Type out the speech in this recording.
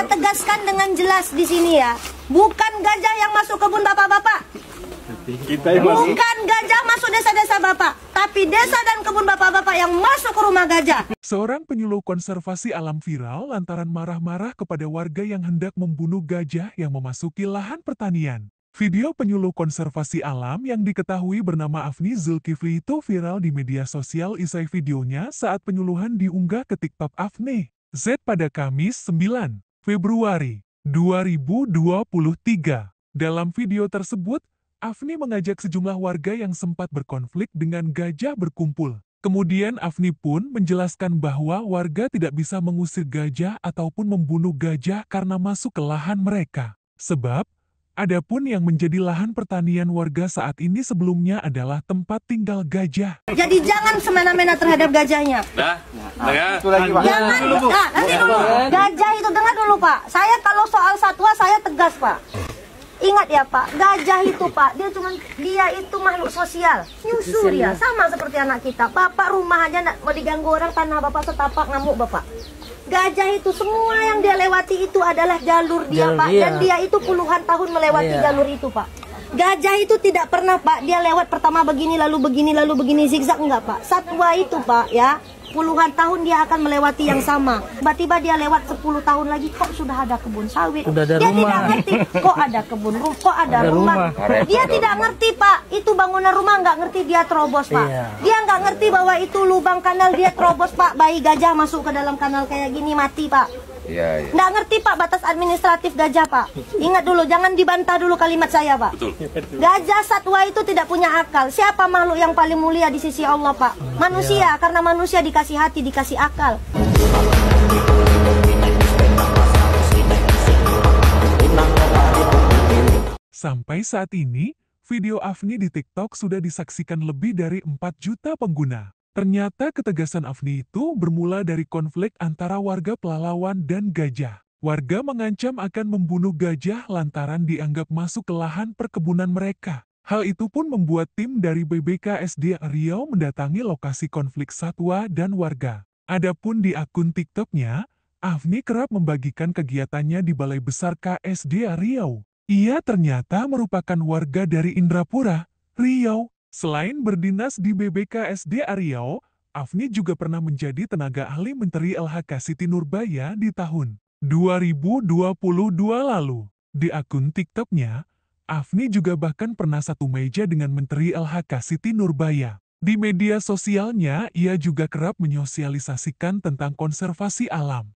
saya tegaskan dengan jelas di sini ya. Bukan gajah yang masuk kebun bapak-bapak. Bukan gajah masuk desa-desa bapak, tapi desa dan kebun bapak-bapak yang masuk ke rumah gajah. Seorang penyuluh konservasi alam viral lantaran marah-marah kepada warga yang hendak membunuh gajah yang memasuki lahan pertanian. Video penyuluh konservasi alam yang diketahui bernama Afni Zulkifli itu viral di media sosial isai videonya saat penyuluhan diunggah ke TikTok Afni Z pada Kamis 9 Februari 2023. Dalam video tersebut, Afni mengajak sejumlah warga yang sempat berkonflik dengan gajah berkumpul. Kemudian Afni pun menjelaskan bahwa warga tidak bisa mengusir gajah ataupun membunuh gajah karena masuk ke lahan mereka. Sebab, Adapun yang menjadi lahan pertanian warga saat ini sebelumnya adalah tempat tinggal gajah. Jadi jangan semena-mena terhadap gajahnya. Nah, nah, itu lagi, Jangan, nah, nanti dulu. Gajah itu dengar dulu, Pak. Saya kalau soal satwa saya tegas, Pak. Ingat ya Pak, gajah itu Pak, dia cuma dia itu makhluk sosial, New ya, sama seperti anak kita. Bapak rumah aja nggak mau diganggu orang tanah Bapak setapak ngamuk Bapak gajah itu semua yang dia lewati itu adalah jalur dia jalur pak iya. dan dia itu puluhan tahun melewati iya. jalur itu pak gajah itu tidak pernah pak dia lewat pertama begini lalu begini lalu begini zigzag enggak pak satwa itu pak ya puluhan tahun dia akan melewati yang sama. Tiba-tiba dia lewat 10 tahun lagi kok sudah ada kebun sawit. ada dia rumah. tidak ngerti kok ada kebun rumah, kok ada, ada rumah. rumah. Dia tidak ngerti Pak, itu bangunan rumah nggak ngerti dia terobos Pak. Iya. Dia nggak ngerti bahwa itu lubang kanal dia terobos Pak. Bayi gajah masuk ke dalam kanal kayak gini mati Pak. Iya, ya. Nggak ngerti Pak batas administratif gajah Pak. Ingat dulu, jangan dibantah dulu kalimat saya Pak. Iya, betul. Gajah satwa itu tidak punya akal. Siapa makhluk yang paling mulia di sisi Allah Pak? Manusia, ya. karena manusia dikasih hati, dikasih akal. Sampai saat ini, video Afni di TikTok sudah disaksikan lebih dari 4 juta pengguna. Ternyata ketegasan Afni itu bermula dari konflik antara warga pelalawan dan gajah. Warga mengancam akan membunuh gajah lantaran dianggap masuk ke lahan perkebunan mereka. Hal itu pun membuat tim dari SD Riau mendatangi lokasi konflik satwa dan warga. Adapun di akun TikToknya, Afni kerap membagikan kegiatannya di Balai Besar KSD Riau. Ia ternyata merupakan warga dari Indrapura, Riau. Selain berdinas di BBKSD Riau, Afni juga pernah menjadi tenaga ahli Menteri LHK Siti Nurbaya di tahun 2022 lalu. Di akun TikToknya, Afni juga bahkan pernah satu meja dengan Menteri LHK Siti Nurbaya. Di media sosialnya, ia juga kerap menyosialisasikan tentang konservasi alam.